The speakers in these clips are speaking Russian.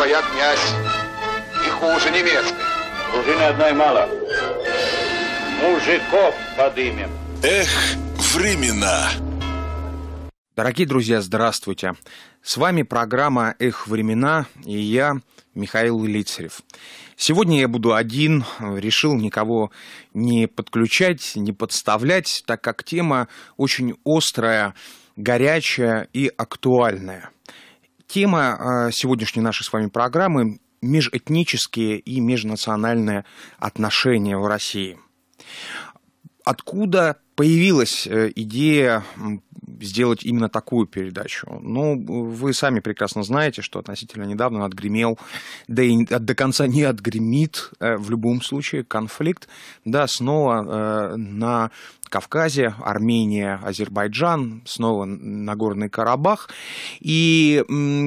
своя князь, и хуже невесты. Дружины одной мало. Мужиков подымем. Эх, времена. Дорогие друзья, здравствуйте. С вами программа «Эх, времена» и я, Михаил Лицарев. Сегодня я буду один, решил никого не подключать, не подставлять, так как тема очень острая, горячая и актуальная – Тема а, сегодняшней нашей с вами программы – межэтнические и межнациональные отношения в России. Откуда появилась э, идея сделать именно такую передачу? Ну, вы сами прекрасно знаете, что относительно недавно отгремел, да и до конца не отгремит э, в любом случае конфликт, да, снова э, на Кавказе, Армения, Азербайджан, снова Нагорный Карабах. И,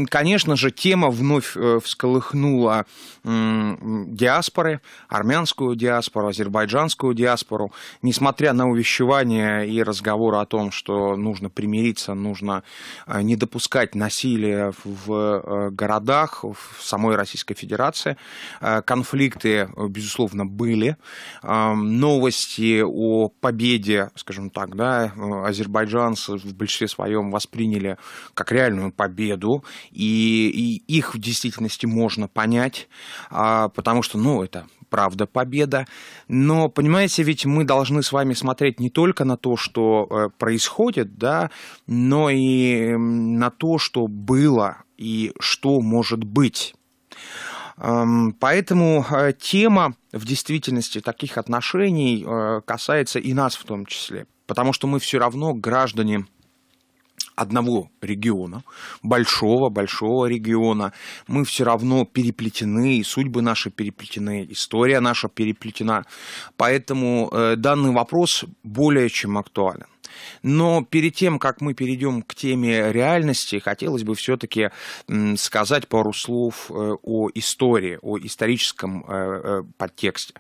конечно же, тема вновь э, всколыхнула диаспоры, армянскую диаспору, азербайджанскую диаспору. Несмотря на увещевание и разговоры о том, что нужно примириться, нужно э, не допускать насилия в э, городах, в самой Российской Федерации, конфликты, безусловно, были. Новости о победе где, скажем так, да, э, азербайджанцы в большинстве своем восприняли как реальную победу, и, и их в действительности можно понять, а, потому что, ну, это правда победа. Но, понимаете, ведь мы должны с вами смотреть не только на то, что э, происходит, да, но и на то, что было и что может быть. Эм, поэтому э, тема в действительности таких отношений э, касается и нас в том числе, потому что мы все равно граждане одного региона, большого-большого региона, мы все равно переплетены, и судьбы наши переплетены, история наша переплетена. Поэтому э, данный вопрос более чем актуален. Но перед тем, как мы перейдем к теме реальности, хотелось бы все-таки сказать пару слов э, о истории, о историческом э, э, подтексте.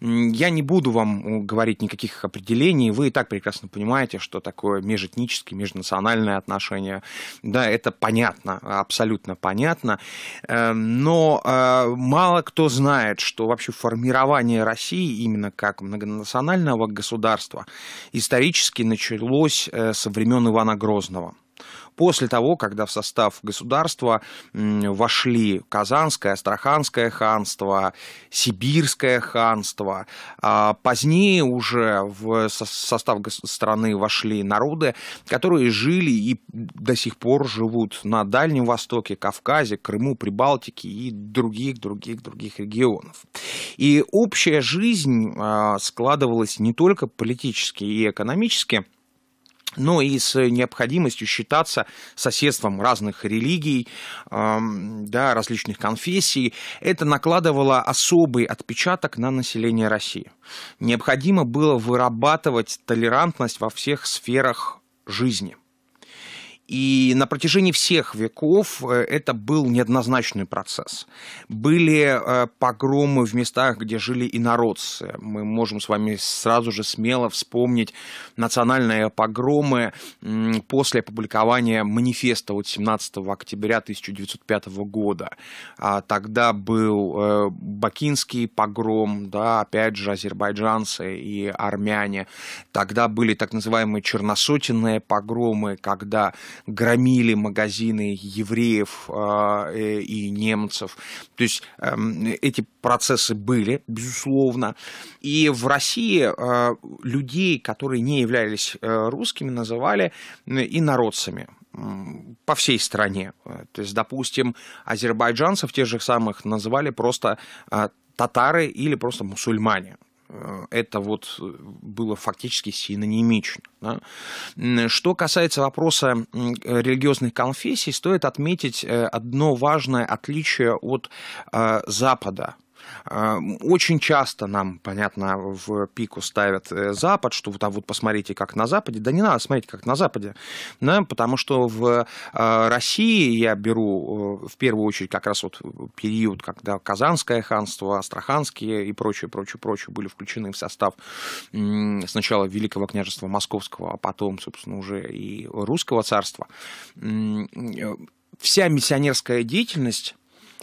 Я не буду вам говорить никаких определений, вы и так прекрасно понимаете, что такое межэтнические, межнациональные отношения. Да, это понятно, абсолютно понятно, но мало кто знает, что вообще формирование России именно как многонационального государства исторически началось началось э, со времен Ивана Грозного. После того, когда в состав государства вошли Казанское, Астраханское ханство, Сибирское ханство, а позднее уже в состав страны вошли народы, которые жили и до сих пор живут на Дальнем Востоке, Кавказе, Крыму, Прибалтике и других, других, других регионов. И общая жизнь а, складывалась не только политически и экономически – но ну и с необходимостью считаться соседством разных религий, эм, да, различных конфессий, это накладывало особый отпечаток на население России. Необходимо было вырабатывать толерантность во всех сферах жизни. И на протяжении всех веков э, это был неоднозначный процесс. Были э, погромы в местах, где жили инородцы. Мы можем с вами сразу же смело вспомнить национальные погромы после опубликования манифеста от 17 октября 1905 года. А тогда был э, бакинский погром, да, опять же, азербайджанцы и армяне. Тогда были так называемые черносотенные погромы, когда громили магазины евреев а, э, и немцев. То есть эм, эти процессы были, безусловно. И в России а, людей, которые не являлись э, русскими, называли инородцами по всей стране. Э, то есть, допустим, азербайджанцев тех же самых называли просто а, татары или просто мусульмане. Э, это вот э, было фактически синонимично. Да? Что касается вопроса религиозных конфессий, стоит отметить э, одно важное отличие от Запада а, очень часто нам, понятно, в пику ставят э, Запад, что там вот посмотрите, как на Западе. Да не надо смотреть, как на Западе, да, потому что в а, России я беру э, в первую очередь как раз вот период, когда Казанское ханство, Астраханские и прочее, прочее, прочее были включены в состав сначала Великого княжества Московского, а потом, собственно, уже и Русского царства э, вся миссионерская деятельность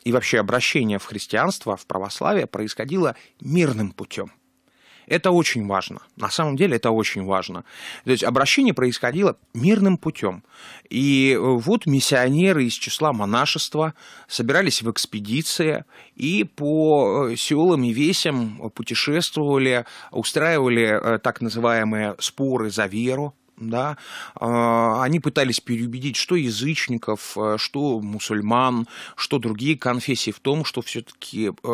и вообще обращение в христианство, в православие происходило мирным путем. Это очень важно. На самом деле это очень важно. То есть обращение происходило мирным путем. И э, вот миссионеры из числа монашества собирались в экспедиции и по э, селам и весям путешествовали, устраивали э, так называемые споры за веру, да, а, они пытались переубедить что язычников, э, что мусульман, что другие конфессии в том, что все-таки э,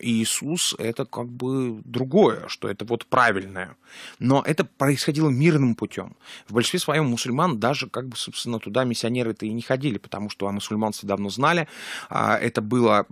Иисус это как бы другое, что это вот правильное. Но это происходило мирным путем. В большинстве своем мусульман даже как бы, собственно, туда миссионеры-то и не ходили, потому что о мусульманстве давно знали, а, это было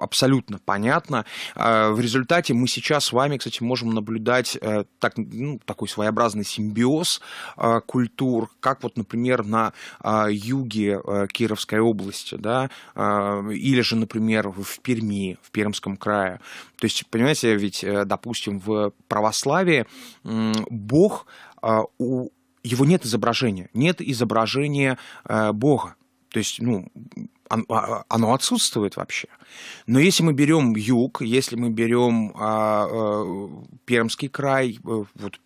абсолютно понятно. А, в результате мы сейчас с вами, кстати, можем наблюдать э, так, ну, такой своеобразный симбиоз а, культур, как вот, например, на а, юге э, Кировской области, да, а, или же, например, в Перми, в Пермском крае. То есть, понимаете, ведь, э, допустим, в православии Бог у его нет изображения, нет изображения э, Бога. То есть, ну, оно отсутствует вообще. Но если мы берем юг, если мы берем э, э, Пермский край, э, вот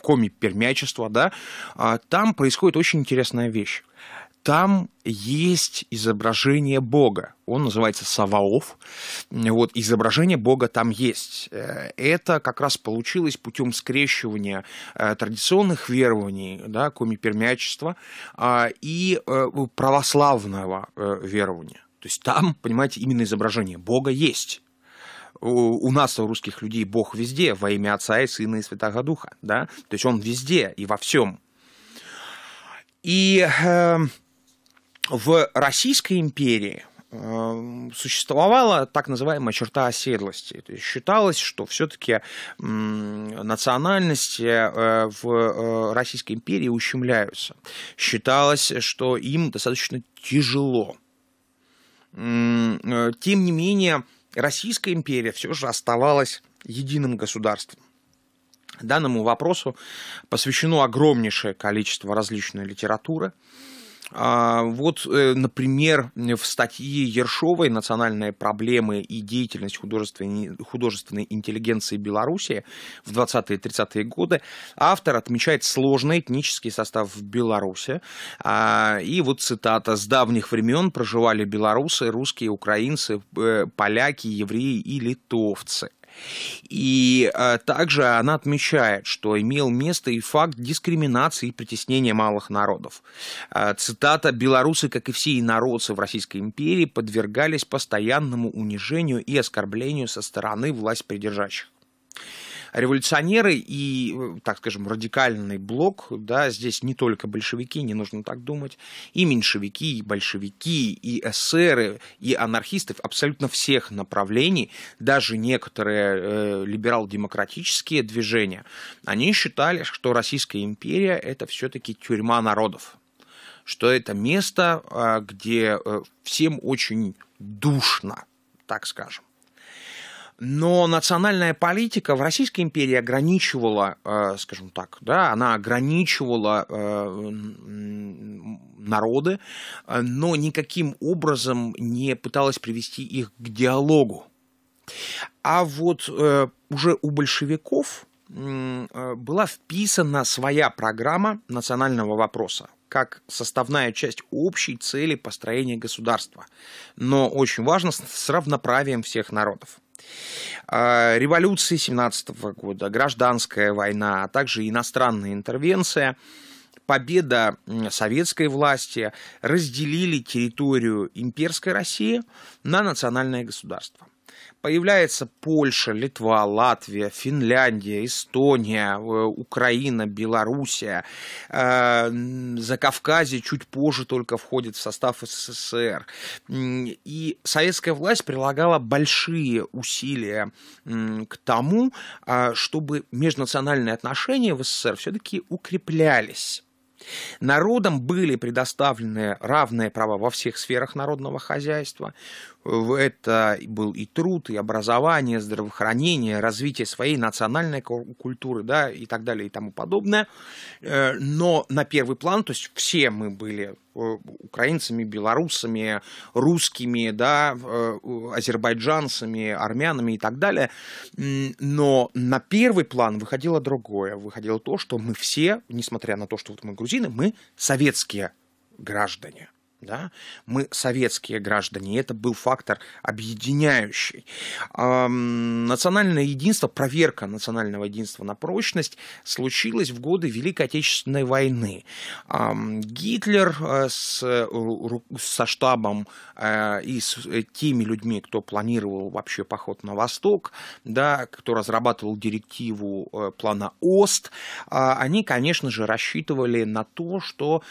коми-пермячества, да, а, там происходит очень интересная вещь. Там есть изображение Бога. Он называется Саваоф. Вот, изображение Бога там есть. Э, это как раз получилось путем скрещивания э, традиционных верований, да, коми-пермячества, а, и э, православного верования. То есть там, понимаете, именно изображение Бога есть у, нас, у русских людей, Бог везде, во имя Отца и Сына и Святого Духа, да, то есть Он везде и во всем. И э, в Российской империи э, существовала так называемая черта оседлости. То есть считалось, что все-таки э, национальности э, в э, Российской империи ущемляются. Считалось, что им достаточно тяжело. Э, тем не менее, Российская империя все же оставалась единым государством. Данному вопросу посвящено огромнейшее количество различной литературы. А, вот, э, например, в статье Ершовой «Национальные проблемы и деятельность художественной, художественной интеллигенции Беларуси» в 20-30-е годы автор отмечает сложный этнический состав в Беларуси. А, и вот цитата «С давних времен проживали белорусы, русские, украинцы, э, поляки, евреи и литовцы». И э, также она отмечает, что имел место и факт дискриминации и притеснения малых народов. Э, цитата «Белорусы, как и все инородцы в Российской империи, подвергались постоянному унижению и оскорблению со стороны власть придержащих» революционеры и, э, так скажем, радикальный блок, да, здесь не только большевики, не нужно так думать, и меньшевики, и большевики, и эсеры, и анархисты, абсолютно всех направлений, даже некоторые э, либерал-демократические движения, они считали, что Российская империя это все-таки тюрьма народов, что это место, э, где э, всем очень душно, так скажем но национальная политика в Российской империи ограничивала, э, скажем так, да, она ограничивала э, народы, но никаким образом не пыталась привести их к диалогу. А вот э, уже у большевиков была вписана своя программа национального вопроса, как составная часть общей цели построения государства, но очень важно с равноправием всех народов. А, революции 17 года, гражданская война, а также иностранная интервенция – победа советской власти разделили территорию имперской России на национальное государство. Появляется Польша, Литва, Латвия, Финляндия, Эстония, э, Украина, Белоруссия. Э, Закавказье чуть позже только входит в состав СССР. И советская власть прилагала большие усилия к тому, а, чтобы межнациональные отношения в СССР все-таки укреплялись. Народам были предоставлены равные права во всех сферах народного хозяйства. Это был и труд, и образование, здравоохранение, развитие своей национальной культуры, да, и так далее, и тому подобное. Э, но на первый план, то есть все мы были э, украинцами, белорусами, русскими, да, э, азербайджанцами, армянами и так далее. Но на первый план выходило другое. Выходило то, что мы все, несмотря на то, что вот мы грузины, мы советские граждане – да? Мы советские граждане, это был фактор объединяющий. Эм, национальное единство, проверка национального единства на прочность случилась в годы Великой Отечественной войны. Эм, Гитлер э, с, э, со штабом э, и с э, теми людьми, кто планировал вообще поход на Восток, да, кто разрабатывал директиву плана ОСТ, а, они, конечно же, рассчитывали на то, что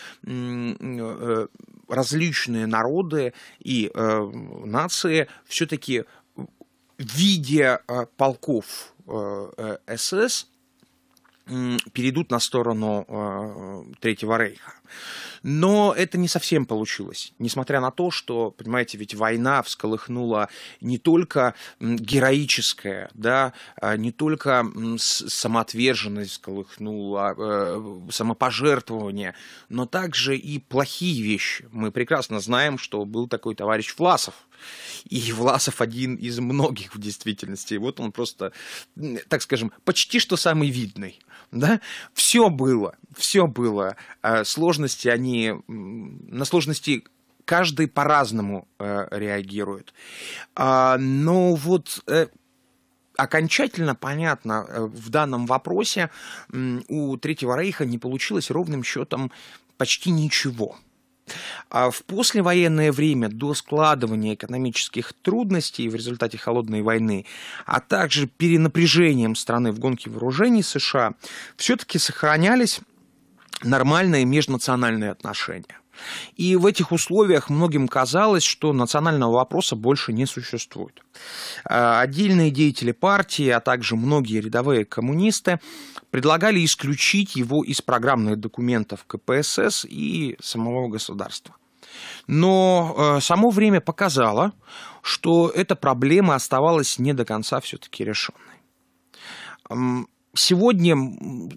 различные народы и э, нации все-таки видя э, полков э, СС, перейдут на сторону э, Третьего Рейха. Но это не совсем получилось. Несмотря на то, что, понимаете, ведь война всколыхнула не только героическое, да, а не только самоотверженность всколыхнула, э, самопожертвование, но также и плохие вещи. Мы прекрасно знаем, что был такой товарищ Власов. И Власов один из многих в действительности. И вот он просто, так скажем, почти что самый видный да, все было, все было. Э, сложности, они, на сложности каждый по-разному э, реагирует. А, но вот э, окончательно понятно в данном вопросе у Третьего Рейха не получилось ровным счетом почти ничего. А в послевоенное время до складывания экономических трудностей в результате холодной войны, а также перенапряжением страны в гонке вооружений США, все-таки сохранялись нормальные межнациональные отношения. И в этих условиях многим казалось, что национального вопроса больше не существует. А, отдельные деятели партии, а также многие рядовые коммунисты предлагали исключить его из программных документов КПСС и самого государства. Но э, само время показало, что эта проблема оставалась не до конца все-таки решенной. Сегодня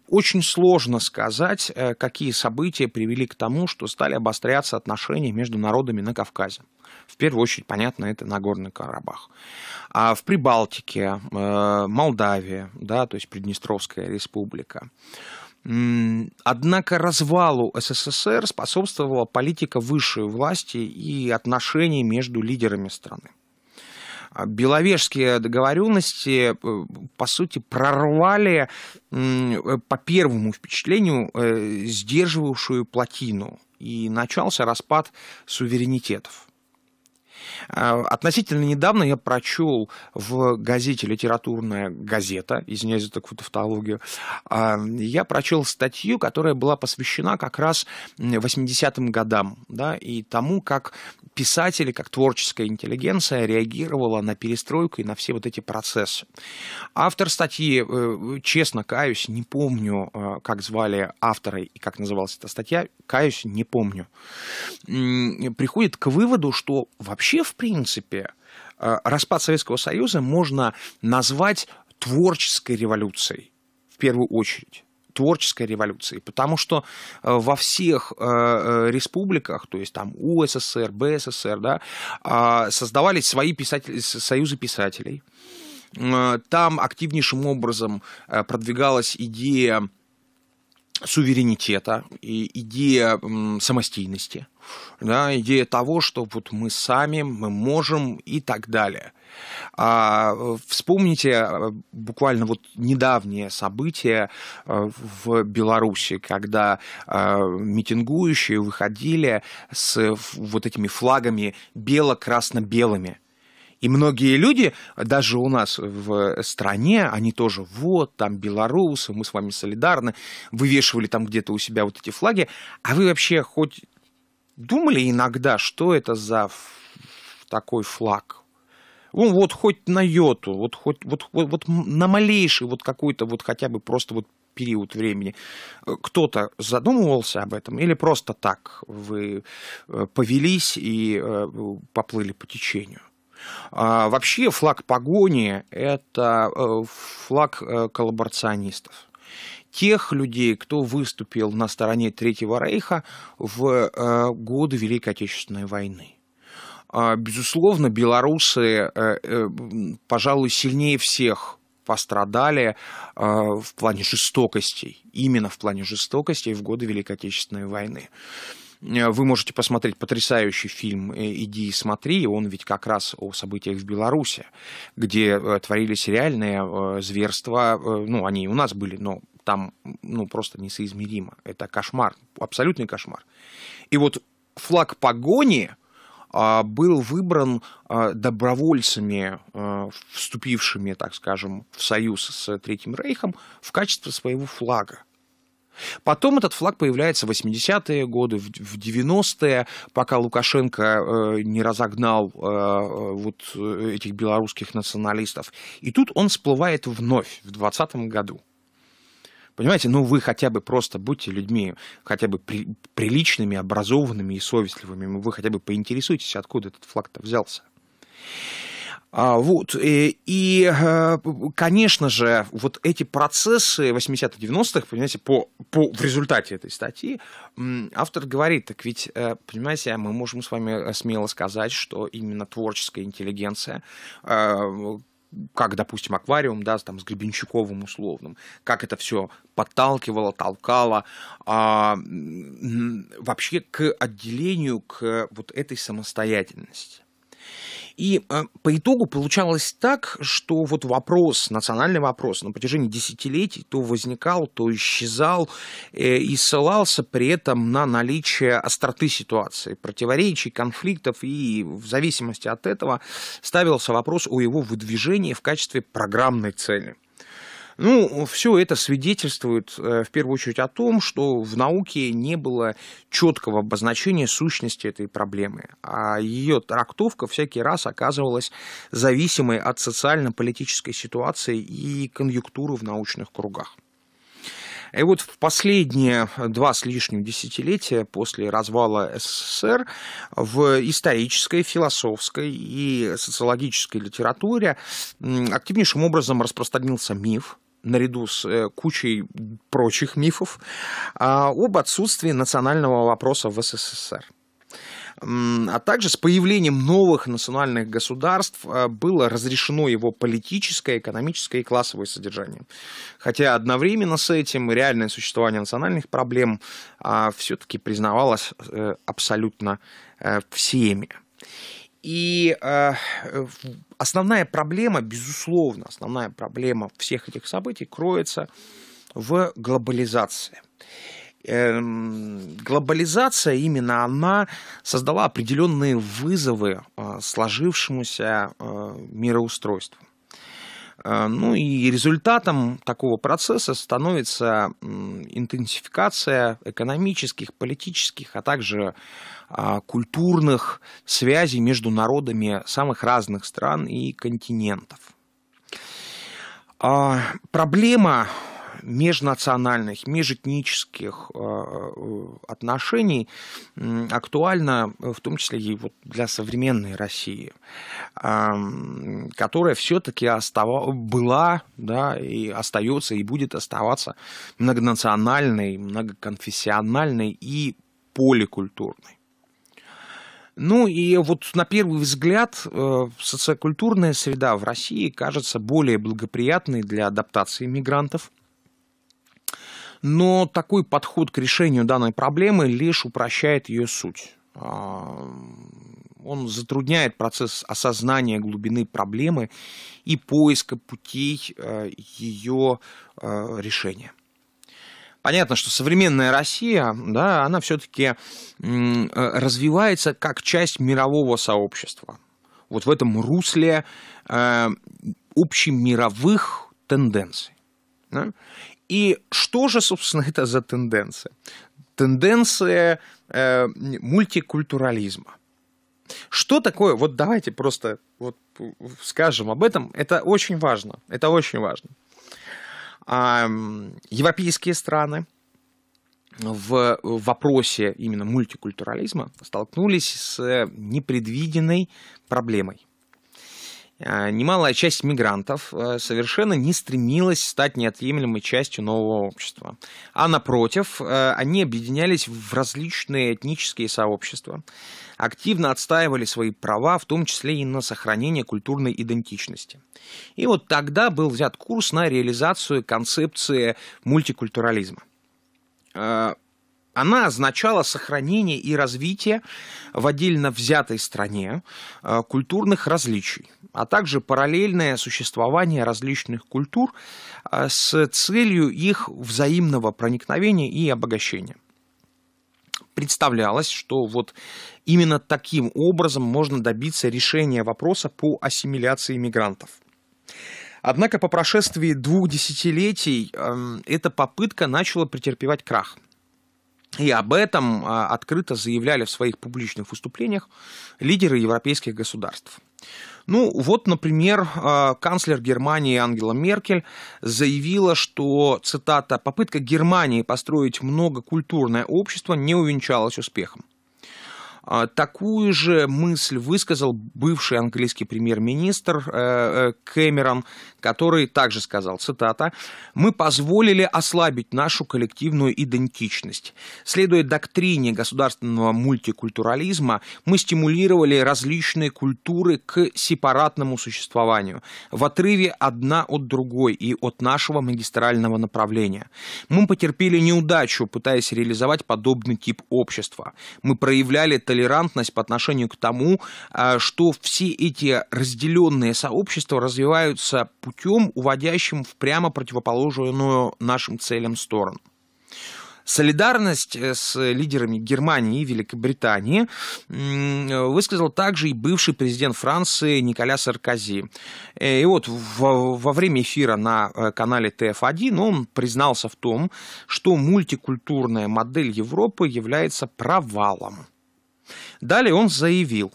очень сложно сказать, э, какие события привели к тому, что стали обостряться отношения между народами на Кавказе. В первую очередь, понятно, это Нагорный Карабах. А в Прибалтике, э, Молдавия, да, то есть Приднестровская республика. Однако развалу СССР способствовала политика высшей власти и отношения между лидерами страны. А беловежские договоренности, э, по сути, прорвали э, по первому впечатлению э, сдерживавшую плотину, и начался распад суверенитетов. А, относительно недавно я прочел в газете «Литературная газета», извиняюсь за такую тавтологию, а, я прочел статью, которая была посвящена как раз 80-м годам, да, и тому, как писатели, как творческая интеллигенция реагировала на перестройку и на все вот эти процессы. Автор статьи, э, честно каюсь, не помню, э, как звали автора и как называлась эта статья, каюсь, не помню, приходит к выводу, что вообще вообще, в принципе, э, распад Советского Союза можно назвать творческой революцией, в первую очередь творческой революции, потому что э, во всех э, республиках, то есть там УССР, БССР, да, а, создавались свои писатели, союзы писателей. Там активнейшим образом продвигалась идея суверенитета, и идея самостийности да, идея того, что вот мы сами, мы можем и так далее. А, вспомните а, буквально вот недавнее событие а, в Беларуси, когда а, митингующие выходили с вот этими флагами бело-красно-белыми. И многие люди, даже у нас в стране, они тоже, вот, там, белорусы, мы с вами солидарны, вывешивали там где-то у себя вот эти флаги. А вы вообще хоть думали иногда, что это за такой флаг? Он ну, вот хоть на йоту, вот хоть вот, вот, вот на малейший вот какой-то вот хотя бы просто вот период времени. Э, кто-то задумывался об этом или просто так вы э, повелись и э, поплыли по течению? А вообще флаг погони – это флаг коллаборационистов тех людей, кто выступил на стороне Третьего Рейха в э, годы Великой Отечественной войны. А, безусловно, белорусы, э, э, пожалуй, сильнее всех пострадали а, в плане жестокостей, именно в плане жестокостей в годы Великой Отечественной войны вы можете посмотреть потрясающий фильм «Иди и смотри», он ведь как раз о событиях в Беларуси, где творились реальные зверства, ну, они и у нас были, но там ну, просто несоизмеримо. Это кошмар, абсолютный кошмар. И вот флаг погони а, был выбран а, добровольцами, а, вступившими, так скажем, в союз с Третьим Рейхом в качестве своего флага. Потом этот флаг появляется в 80-е годы, в 90-е, пока Лукашенко э, не разогнал э, вот этих белорусских националистов. И тут он всплывает вновь в 20-м году. Понимаете, ну вы хотя бы просто будьте людьми, хотя бы при, приличными, образованными и совестливыми. Вы хотя бы поинтересуйтесь, откуда этот флаг-то взялся. А, вот. Э, и, и, э, конечно же, вот эти процессы 80-90-х, понимаете, по, по, в результате этой статьи, автор говорит, так ведь, э, понимаете, мы можем с вами смело сказать, что именно творческая интеллигенция как, допустим, аквариум, да, там, с Гребенщиковым условным, как это все подталкивало, толкало а, вообще к отделению, к вот этой самостоятельности. И э, по итогу получалось так, что вот вопрос, национальный вопрос на протяжении десятилетий то возникал, то исчезал э, и ссылался при этом на наличие остроты ситуации, противоречий, конфликтов, и в зависимости от этого ставился вопрос о его выдвижении в качестве программной цели. Ну, все это свидетельствует э, в первую очередь о том, что в науке не было четкого обозначения сущности этой проблемы, а ее трактовка всякий раз оказывалась зависимой от социально-политической ситуации и конъюнктуры в научных кругах. И вот в последние два с лишним десятилетия после развала СССР в исторической, философской и социологической литературе активнейшим образом распространился миф наряду с э, кучей прочих мифов, а, об отсутствии национального вопроса в СССР а также с появлением новых национальных государств а, было разрешено его политическое, экономическое и классовое содержание. Хотя одновременно с этим реальное существование национальных проблем а, все-таки признавалось э, абсолютно э, всеми. И э, основная проблема, безусловно, основная проблема всех этих событий кроется в глобализации. Э, глобализация именно она создала определенные вызовы э, сложившемуся э, мироустройству. Э, ну и результатом такого процесса становится интенсификация экономических, политических, а также а, культурных связей между народами самых разных стран и континентов. А, проблема межнациональных, межэтнических э, э, отношений актуально в том числе и вот для современной России, которая все-таки остава... была да, и остается и будет оставаться многонациональной, многоконфессиональной и поликультурной. Ну и вот на первый взгляд э, социокультурная среда в России кажется более благоприятной для адаптации мигрантов – но такой подход к решению данной проблемы лишь упрощает ее суть. А, он затрудняет процесс осознания глубины проблемы и поиска путей э, ее э, решения понятно, что современная Россия, да, она все-таки э, развивается как часть мирового сообщества. Вот в этом русле э, общемировых тенденций. И что же, собственно, это за тенденция? Тенденция э, мультикультурализма. Что такое? Вот давайте просто вот скажем об этом. Это очень важно. Это очень важно. А, европейские страны в вопросе именно мультикультурализма столкнулись с непредвиденной проблемой. А, немалая часть мигрантов э, совершенно не стремилась стать неотъемлемой частью нового общества. А напротив, э, они объединялись в различные этнические сообщества, активно отстаивали свои права, в том числе и на сохранение культурной идентичности. И вот тогда был взят курс на реализацию концепции мультикультурализма э, она означала сохранение и развитие в отдельно взятой стране э, культурных различий, а также параллельное существование различных культур э, с целью их взаимного проникновения и обогащения. Представлялось, что вот именно таким образом можно добиться решения вопроса по ассимиляции мигрантов. Однако по прошествии двух десятилетий эм, эта попытка начала претерпевать крах – и об этом а, открыто заявляли в своих публичных выступлениях лидеры европейских государств. Ну, вот, например, а, канцлер Германии Ангела Меркель заявила, что, цитата, «попытка Германии построить многокультурное общество не увенчалась успехом». А, такую же мысль высказал бывший английский премьер-министр э, э, Кэмерон который также сказал, цитата, «Мы позволили ослабить нашу коллективную идентичность. Следуя доктрине государственного мультикультурализма, мы стимулировали различные культуры к сепаратному существованию, в отрыве одна от другой и от нашего магистрального направления. Мы потерпели неудачу, пытаясь реализовать подобный тип общества. Мы проявляли толерантность по отношению к тому, э, что все эти разделенные сообщества развиваются путем путем, уводящим в прямо противоположную нашим целям сторону. Солидарность э, с лидерами Германии и Великобритании высказал также и бывший президент Франции Николя Саркози. Э, и вот во время эфира на э, канале ТФ1 он признался в том, что мультикультурная модель Европы является провалом. Далее он заявил,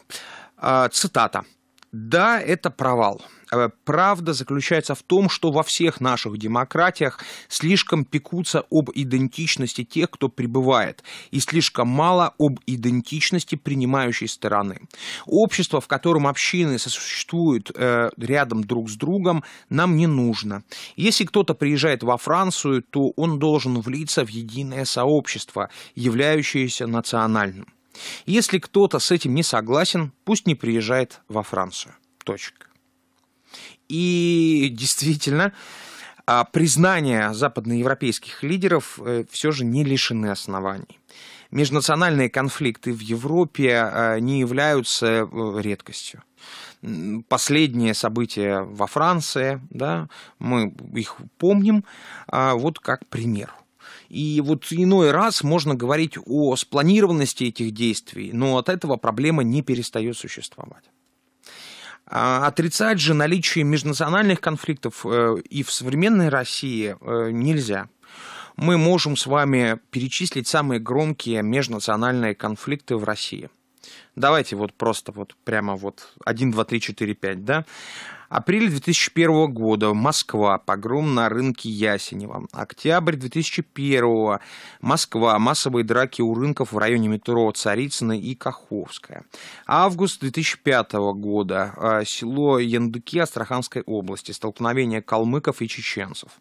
цитата, «Да, это провал». Э, правда заключается в том, что во всех наших демократиях слишком пекутся об идентичности тех, кто пребывает, и слишком мало об идентичности принимающей стороны. Общество, в котором общины сосуществуют э, рядом друг с другом, нам не нужно. Если кто-то приезжает во Францию, то он должен влиться в единое сообщество, являющееся национальным. Если кто-то с этим не согласен, пусть не приезжает во Францию. Точка. И действительно, а, признания западноевропейских лидеров э, все же не лишены оснований. Межнациональные конфликты в Европе а, не являются э, редкостью последние события во Франции, да, мы их помним, а, вот как пример. И вот иной раз можно говорить о спланированности этих действий, но от этого проблема не перестает существовать. А, отрицать же наличие межнациональных конфликтов э, и в современной России э, нельзя. Мы можем с вами перечислить самые громкие межнациональные конфликты в России. Давайте вот просто вот прямо вот 1, 2, 3, 4, 5, да? Апрель 2001 года. Москва. Погром на рынке Ясенева. Октябрь 2001. Москва. Массовые драки у рынков в районе метро Царицына и Каховская. Август 2005 года. Э, село Яндуки Астраханской области. Столкновение калмыков и чеченцев.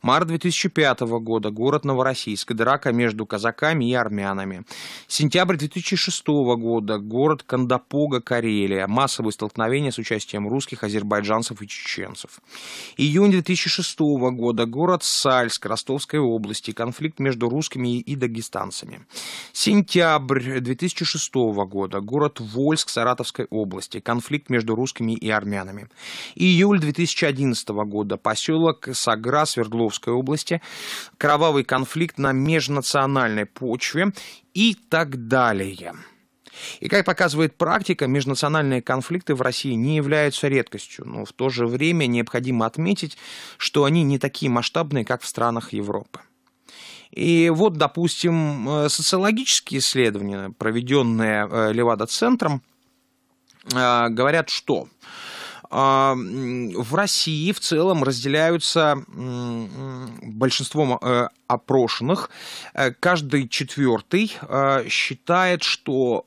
Март 2005 года. Город Новороссийск. Драка между казаками и армянами. Сентябрь 2006 года. Город Кандапога, Карелия. Массовые столкновения с участием русских, азербайджан азербайджанцев и чеченцев. Июнь 2006 года. Город Сальск, Ростовской области. Конфликт между русскими и дагестанцами. Сентябрь 2006 года. Город Вольск, Саратовской области. Конфликт между русскими и армянами. Июль 2011 года. Поселок Сагра, Свердловской области. Кровавый конфликт на межнациональной почве и так далее. И, как показывает практика, межнациональные конфликты в России не являются редкостью, но в то же время необходимо отметить, что они не такие масштабные, как в странах Европы. И вот, допустим, э, социологические исследования, проведенные э, Левада-центром, э, говорят, что а, в России в целом разделяются большинством э, опрошенных. Э, каждый четвертый э, считает, что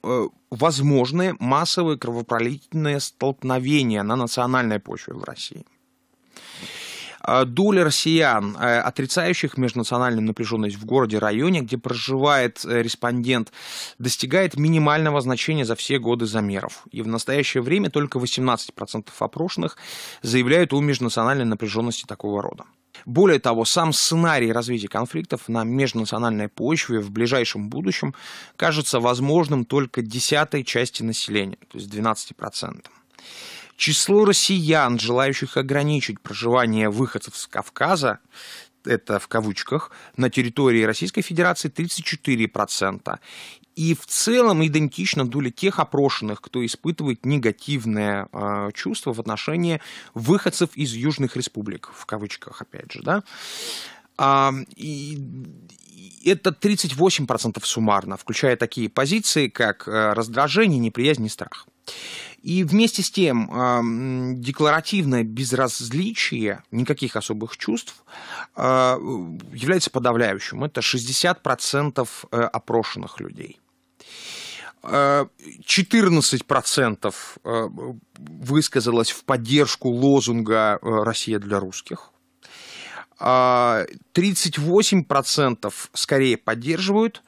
возможны массовые кровопролитные столкновения на национальной почве в России. А, Доля россиян, э, отрицающих межнациональную напряженность в городе, районе, где проживает э, респондент, достигает минимального значения за все годы замеров. И в настоящее время только 18% опрошенных заявляют о межнациональной напряженности такого рода. Более того, сам сценарий развития конфликтов на межнациональной почве в ближайшем будущем кажется возможным только десятой части населения, то есть 12%. Число россиян, желающих ограничить проживание выходцев с Кавказа, это в кавычках, на территории Российской Федерации 34%. И в целом идентично доля тех опрошенных, кто испытывает негативное э, чувство в отношении выходцев из южных республик, в кавычках опять же, да. А, и, это 38% суммарно, включая такие позиции, как э, раздражение, неприязнь и страх. И вместе с тем эм, декларативное безразличие никаких особых чувств э, является подавляющим. Это 60% э, опрошенных людей. 14% высказалось в поддержку лозунга «Россия для русских». 38% а, скорее поддерживают,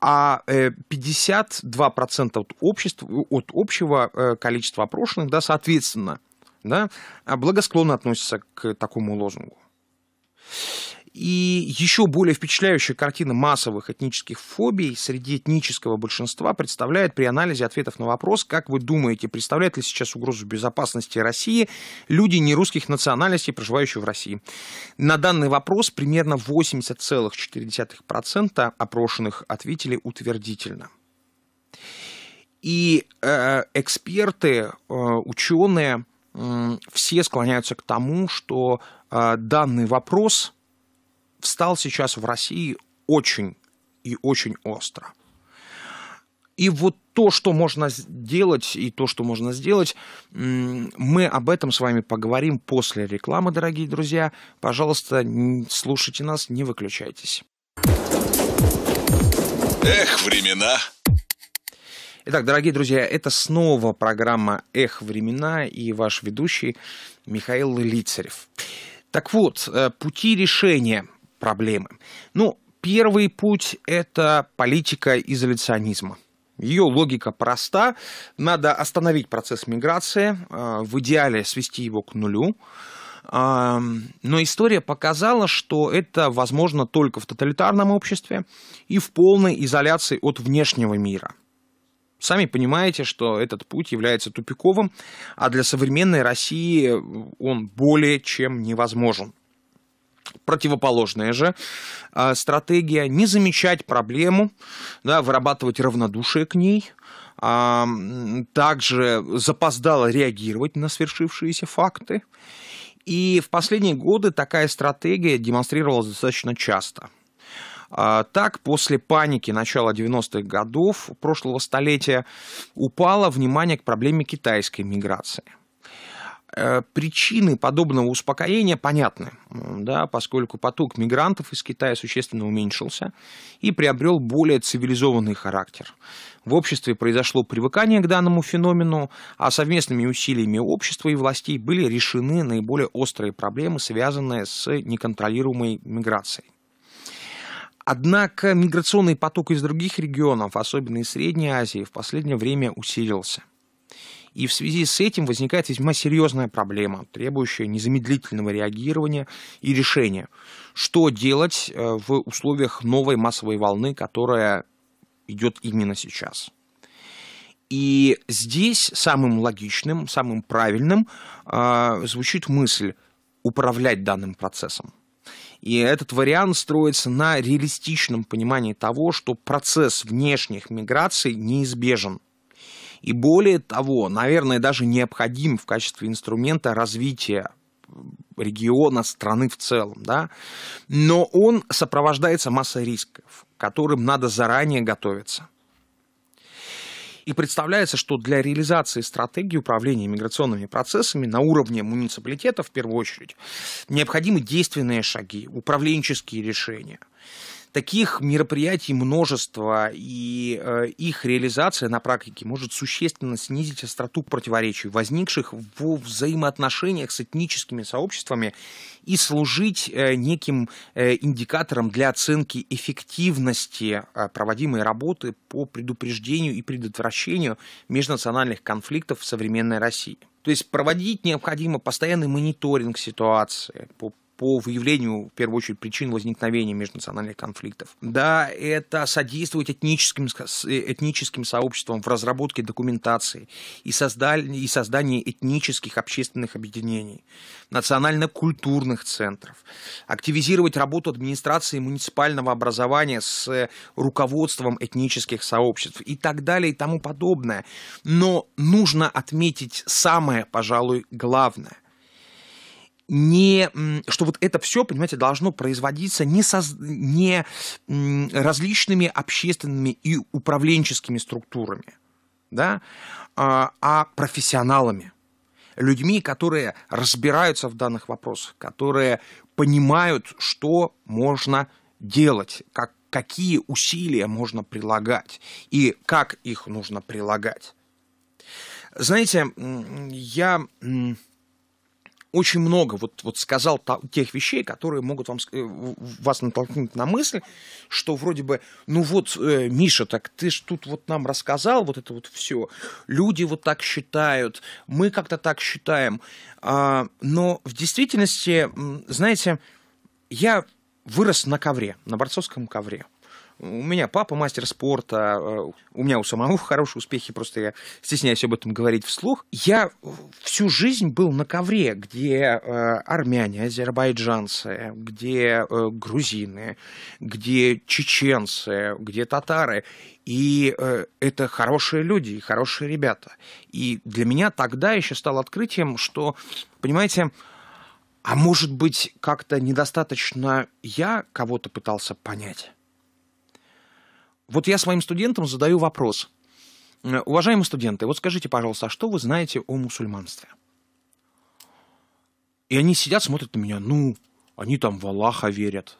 а 52% э, от, общества, от общего э, количества опрошенных, да, соответственно, да, благосклонно относятся к такому лозунгу. И еще более впечатляющая картина массовых этнических фобий среди этнического большинства представляет при анализе ответов на вопрос, как вы думаете, представляет ли сейчас угрозу безопасности России люди нерусских национальностей, проживающие в России? На данный вопрос примерно 80,4% опрошенных ответили утвердительно. И э, эксперты, э, ученые, э, все склоняются к тому, что э, данный вопрос – встал сейчас в России очень и очень остро. И вот то, что можно сделать, и то, что можно сделать, мы об этом с вами поговорим после рекламы, дорогие друзья. Пожалуйста, слушайте нас, не выключайтесь. Эх, времена! Итак, дорогие друзья, это снова программа «Эх, времена» и ваш ведущий Михаил Лицарев. Так вот, э, пути решения – проблемы? Ну, первый путь – это политика изоляционизма. Ее логика проста. Надо остановить процесс миграции, э, в идеале свести его к нулю. Э, но история показала, что это возможно только в тоталитарном обществе и в полной изоляции от внешнего мира. Сами понимаете, что этот путь является тупиковым, а для современной России он более чем невозможен противоположная же э, стратегия не замечать проблему, да, вырабатывать равнодушие к ней, э, также запоздало реагировать на свершившиеся факты. И в последние годы такая стратегия демонстрировалась достаточно часто. А, так, после паники начала 90-х годов прошлого столетия упало внимание к проблеме китайской миграции – Э, причины подобного успокоения понятны, да, поскольку поток мигрантов из Китая существенно уменьшился и приобрел более цивилизованный характер. В обществе произошло привыкание к данному феномену, а совместными усилиями общества и властей были решены наиболее острые проблемы, связанные с неконтролируемой миграцией. Однако миграционный поток из других регионов, особенно из Средней Азии, в последнее время усилился – и в связи с этим возникает весьма серьезная проблема, требующая незамедлительного реагирования и решения. Что делать э, в условиях новой массовой волны, которая идет именно сейчас? И здесь самым логичным, самым правильным э, звучит мысль управлять данным процессом. И этот вариант строится на реалистичном понимании того, что процесс внешних миграций неизбежен. И более того, наверное, даже необходим в качестве инструмента развития региона, страны в целом, да, но он сопровождается массой рисков, к которым надо заранее готовиться. И представляется, что для реализации стратегии управления миграционными процессами на уровне муниципалитета, в первую очередь, необходимы действенные шаги, управленческие решения – Таких мероприятий множество, и э, их реализация на практике может существенно снизить остроту противоречий, возникших во взаимоотношениях с этническими сообществами, и служить э, неким э, индикатором для оценки эффективности э, проводимой работы по предупреждению и предотвращению межнациональных конфликтов в современной России. То есть проводить необходимо постоянный мониторинг ситуации по по выявлению, в первую очередь, причин возникновения межнациональных конфликтов. Да, это содействовать этническим, э, этническим сообществам в разработке документации и, создали, и создании этнических общественных объединений, национально-культурных центров, активизировать работу администрации муниципального образования с руководством этнических сообществ и так далее и тому подобное. Но нужно отметить самое, пожалуй, главное не, что вот это все, понимаете, должно производиться не, со, не различными общественными и управленческими структурами, да, а, а профессионалами, людьми, которые разбираются в данных вопросах, которые понимают, что можно делать, как, какие усилия можно прилагать и как их нужно прилагать. Знаете, я очень много вот, вот сказал та, тех вещей, которые могут вам, э, вас натолкнуть на мысль, что вроде бы, ну вот, э, Миша, так ты ж тут вот нам рассказал вот это вот все, люди вот так считают, мы как-то так считаем, а, но в действительности, знаете, я вырос на ковре, на борцовском ковре. У меня папа мастер спорта, э, у меня у самого хорошие успехи, просто я стесняюсь об этом говорить вслух. Я всю жизнь был на ковре, где э, армяне, азербайджанцы, где э, грузины, где чеченцы, где татары. И это хорошие люди, хорошие ребята. И для меня тогда еще стало открытием, что, понимаете, а может быть, как-то недостаточно я кого-то пытался понять вот я своим студентам задаю вопрос. Э, уважаемые студенты, вот скажите, пожалуйста, а что вы знаете о мусульманстве? И они сидят, смотрят на меня, ну, они там в Аллаха верят.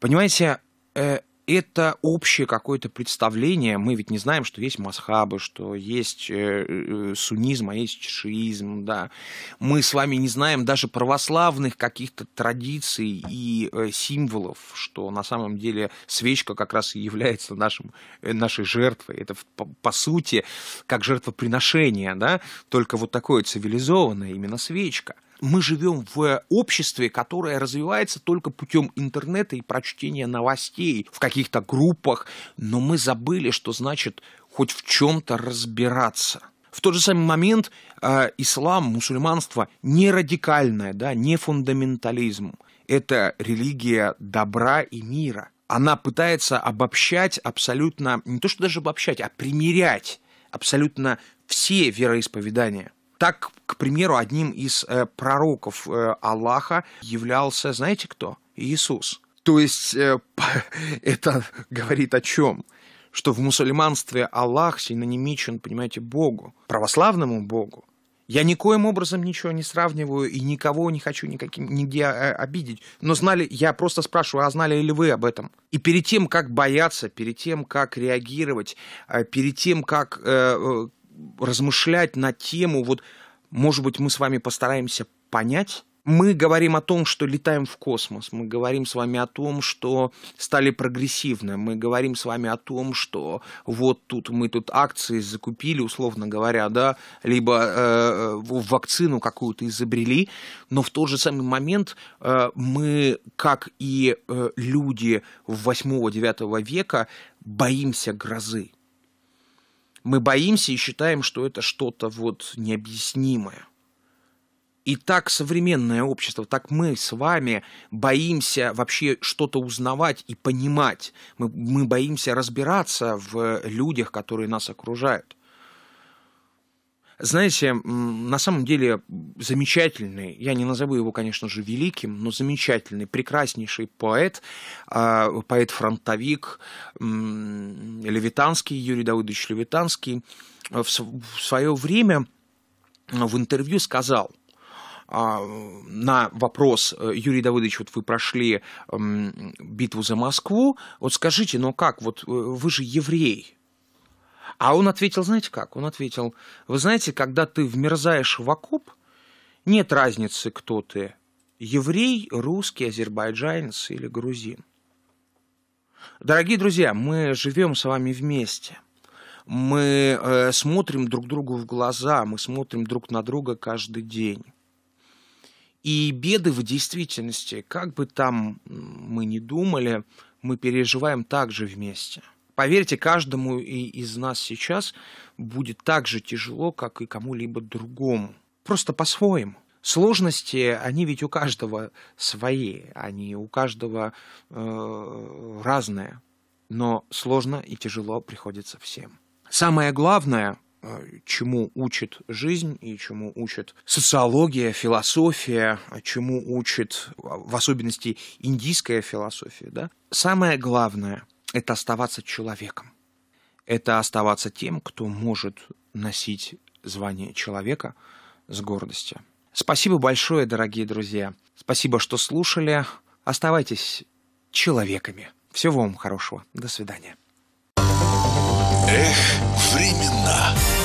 Понимаете, э, это общее какое-то представление. Мы ведь не знаем, что есть масхабы, что есть э, э, суннизм, а есть шиизм, да. Мы с вами не знаем даже православных каких-то традиций и э, символов, что на самом деле свечка как раз и является нашим, нашей жертвой. Это, по, по сути, как жертвоприношение, да, только вот такое цивилизованное, именно свечка – мы живем в э, обществе, которое развивается только путем интернета и прочтения новостей в каких-то группах, но мы забыли, что значит хоть в чем-то разбираться. В тот же самый момент э, ислам, мусульманство не радикальное, да, не фундаментализм. Это религия добра и мира. Она пытается обобщать абсолютно, не то что даже обобщать, а примирять абсолютно все вероисповедания – так, к примеру, одним из э, пророков э, Аллаха являлся, знаете кто? Иисус. То есть э, это говорит о чем? Что в мусульманстве Аллах синонимичен, понимаете, Богу, православному Богу. Я никоим образом ничего не сравниваю и никого не хочу никаким, нигде э, обидеть. Но знали, я просто спрашиваю, а знали ли вы об этом? И перед тем, как бояться, перед тем, как реагировать, э, перед тем, как э, размышлять на тему, вот, может быть, мы с вами постараемся понять. Мы говорим о том, что летаем в космос, мы говорим с вами о том, что стали прогрессивны, мы говорим с вами о том, что вот тут мы тут акции закупили, условно говоря, да, либо э, э вакцину какую-то изобрели, но в тот же самый момент э, мы, как и э, люди 8-9 века, боимся грозы мы боимся и считаем, что это что-то вот необъяснимое. И так современное общество, так мы с вами боимся вообще что-то узнавать и понимать. Мы, мы боимся разбираться в людях, которые нас окружают. Знаете, на самом деле замечательный, я не назову его, конечно же, великим, но замечательный, прекраснейший поэт, а, поэт-фронтовик Левитанский, Юрий Давыдович Левитанский, в свое время в интервью сказал, а, на вопрос э, Юрий Давыдович, вот вы прошли битву за Москву, вот скажите, но как, вот э, вы же еврей, а он ответил, знаете как? Он ответил, вы знаете, когда ты вмерзаешь в окоп, нет разницы, кто ты, еврей, русский, азербайджанец или грузин. Дорогие друзья, мы живем с вами вместе. Мы э, смотрим друг другу в глаза, мы смотрим друг на друга каждый день. И беды в действительности, как бы там мы ни думали, мы переживаем также вместе – Поверьте, каждому из нас сейчас будет так же тяжело, как и кому-либо другому. Просто по-своему. Сложности, они ведь у каждого свои, они у каждого э, разные. Но сложно и тяжело приходится всем. Самое главное, э, чему учит жизнь и чему учит социология, философия, а чему учит в особенности индийская философия. Да? Самое главное это оставаться человеком. Это оставаться тем, кто может носить звание человека с гордостью. Спасибо большое, дорогие друзья. Спасибо, что слушали. Оставайтесь человеками. Всего вам хорошего. До свидания. Эх, времена.